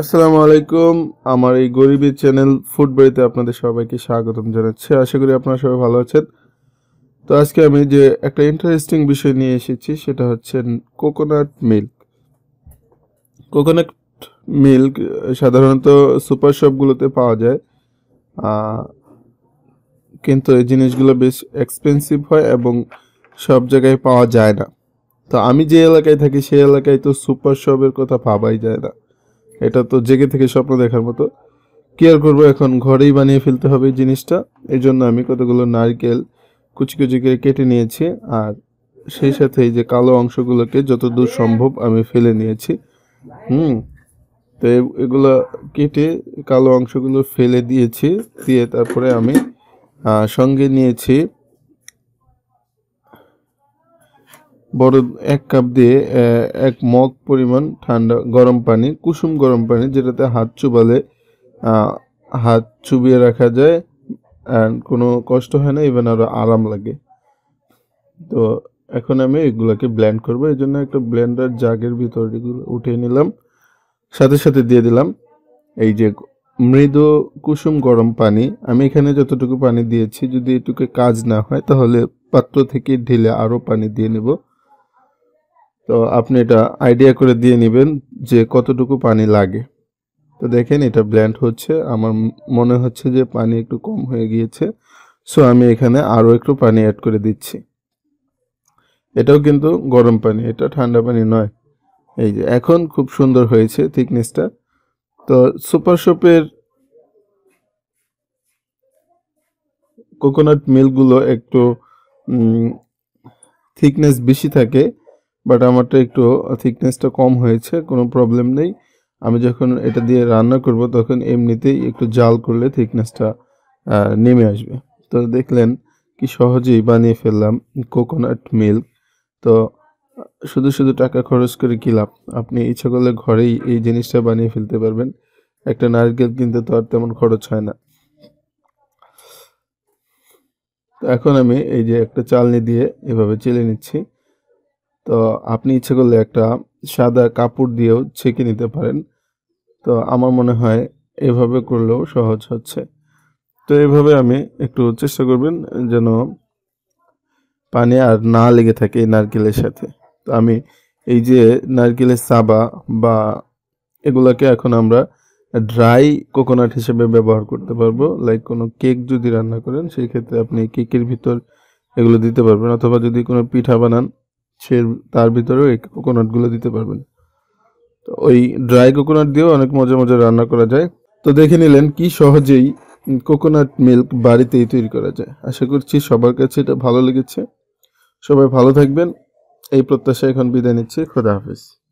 আসসালামু আলাইকুম আমার এই গরিবের চ্যানেল ফুড বাড়িতে আপনাদের সবাইকে স্বাগতম জানাচ্ছি আশা করি আপনারা সবাই ভালো আছেন তো আজকে আমি যে একটা ইন্টারেস্টিং বিষয় নিয়ে এসেছি সেটা হচ্ছে কোকোনাট মিল্ক কোকোনাট মিল্ক সাধারণত সুপার শপগুলোতে পাওয়া যায় কিন্তু এই জিনিসগুলো বেশ এক্সপেন্সিভ হয় এবং সব জায়গায় পাওয়া যায় না তো আমি যে এলাকায় থাকি সেই এলাকায় তো সুপার শপের কথা ভাবাই যায় না এটা তো জেগে থেকে স্বপ্ন দেখার মতো কি আর করবো এখন ঘরেই বানিয়ে ফেলতে হবে জিনিসটা এই জন্য আমি কতগুলো নারকেল কুচি কুচি করে কেটে নিয়েছি আর সেই সাথে এই যে কালো অংশগুলোকে যতদূর সম্ভব আমি ফেলে নিয়েছি হুম তো এগুলো কেটে কালো অংশগুলো ফেলে দিয়েছি দিয়ে তারপরে আমি সঙ্গে নিয়েছি বড় এক কাপ দিয়ে এক মগ পরিমাণ ঠান্ডা গরম পানি কুসুম গরম পানি যেটাতে হাত চুবালে হাত চুবিয়ে রাখা যায় অ্যান্ড কোনো কষ্ট হয় না ইভেন আরও আরাম লাগে তো এখন আমি এগুলোকে ব্ল্যান্ড করবো এই জন্য একটা ব্ল্যান্ডার জাগের ভিতর এগুলো উঠিয়ে নিলাম সাথে সাথে দিয়ে দিলাম এই যে মৃদু কুসুম গরম পানি আমি এখানে যতটুকু পানি দিয়েছি যদি এটুকু কাজ না হয় তাহলে পাত্র থেকে ঢেলে আরও পানি দিয়ে নেব তো আপনি এটা আইডিয়া করে দিয়ে নেবেন যে কতটুকু পানি লাগে তো দেখেন এটা ব্ল্যান্ড হচ্ছে আমার মনে হচ্ছে যে পানি একটু কম হয়ে গিয়েছে সো আমি এখানে আরও একটু পানি অ্যাড করে দিচ্ছি এটাও কিন্তু গরম পানি এটা ঠান্ডা পানি নয় এই যে এখন খুব সুন্দর হয়েছে থিকনেসটা তো সুপার শপের কোকোনাট মিল্কগুলো একটু থিকনেস বেশি থাকে বাট আমারটা একটু থিকনেসটা কম হয়েছে কোনো প্রবলেম নেই আমি যখন এটা দিয়ে রান্না করব তখন এমনিতেই একটু জাল করলে থিকনেসটা নেমে আসবে তো দেখলেন কি সহজেই বানিয়ে ফেললাম কোকোনাট মিল্ক তো শুধু শুধু টাকা খরচ করে কী লাভ আপনি ইচ্ছা করলে ঘরেই এই জিনিসটা বানিয়ে ফেলতে পারবেন একটা নারকেল কিনতে তো আর তেমন খরচ হয় না তো এখন আমি এই যে একটা চালনি দিয়ে এভাবে চেলে নিচ্ছি তো আপনি ইচ্ছে করলে একটা সাদা কাপড় দিয়েও ছেঁকে নিতে পারেন তো আমার মনে হয় এভাবে করলেও সহজ হচ্ছে তো এভাবে আমি একটু চেষ্টা করবেন যেন পানি আর না লেগে থাকে এই নারকেলের সাথে তো আমি এই যে নারকেলের সাবা বা এগুলাকে এখন আমরা ড্রাই কোকোনাট হিসেবে ব্যবহার করতে পারবো লাইক কোনো কেক যদি রান্না করেন সেই ক্ষেত্রে আপনি কেকের ভিতর এগুলো দিতে পারবেন অথবা যদি কোনো পিঠা বানান সে তার ভিতরেও এই কোকোনাটগুলো দিতে পারবেন তো ওই ড্রাই কোকোনাট দিয়েও অনেক মজা মজা রান্না করা যায় তো দেখে নিলেন কি সহজেই কোকোনাট মিল্ক বাড়িতেই তৈরি করা যায় আশা করছি সবার কাছে এটা ভালো লেগেছে সবাই ভালো থাকবেন এই প্রত্যাশা এখন বিদায় নিচ্ছে খোদা হাফিজ